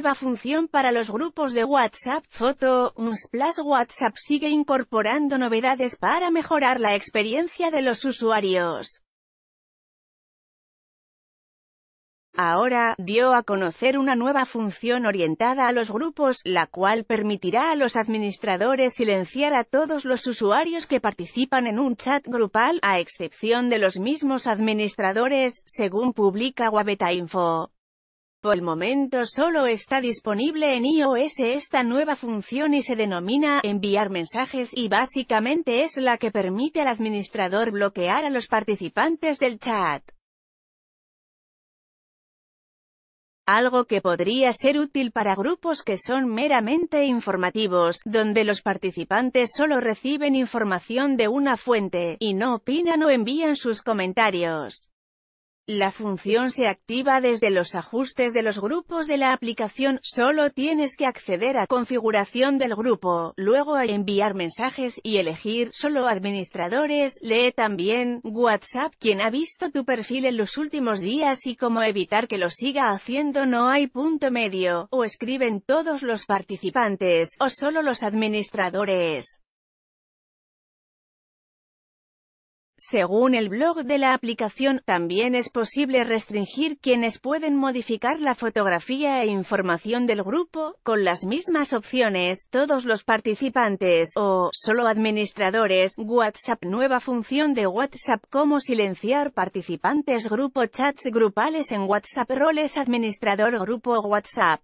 nueva función para los grupos de WhatsApp Foto, Unsplash WhatsApp sigue incorporando novedades para mejorar la experiencia de los usuarios. Ahora, dio a conocer una nueva función orientada a los grupos, la cual permitirá a los administradores silenciar a todos los usuarios que participan en un chat grupal, a excepción de los mismos administradores, según publica Wabeta Info. Por el momento solo está disponible en iOS esta nueva función y se denomina «enviar mensajes» y básicamente es la que permite al administrador bloquear a los participantes del chat. algo que podría ser útil para grupos que son meramente informativos, donde los participantes solo reciben información de una fuente, y no opinan o envían sus comentarios. La función se activa desde los ajustes de los grupos de la aplicación, solo tienes que acceder a configuración del grupo, luego a enviar mensajes y elegir solo administradores, lee también WhatsApp quien ha visto tu perfil en los últimos días y cómo evitar que lo siga haciendo no hay punto medio, o escriben todos los participantes, o solo los administradores. Según el blog de la aplicación, también es posible restringir quienes pueden modificar la fotografía e información del grupo, con las mismas opciones, todos los participantes, o, solo administradores, WhatsApp Nueva función de WhatsApp como silenciar participantes Grupo Chats grupales en WhatsApp Roles Administrador Grupo WhatsApp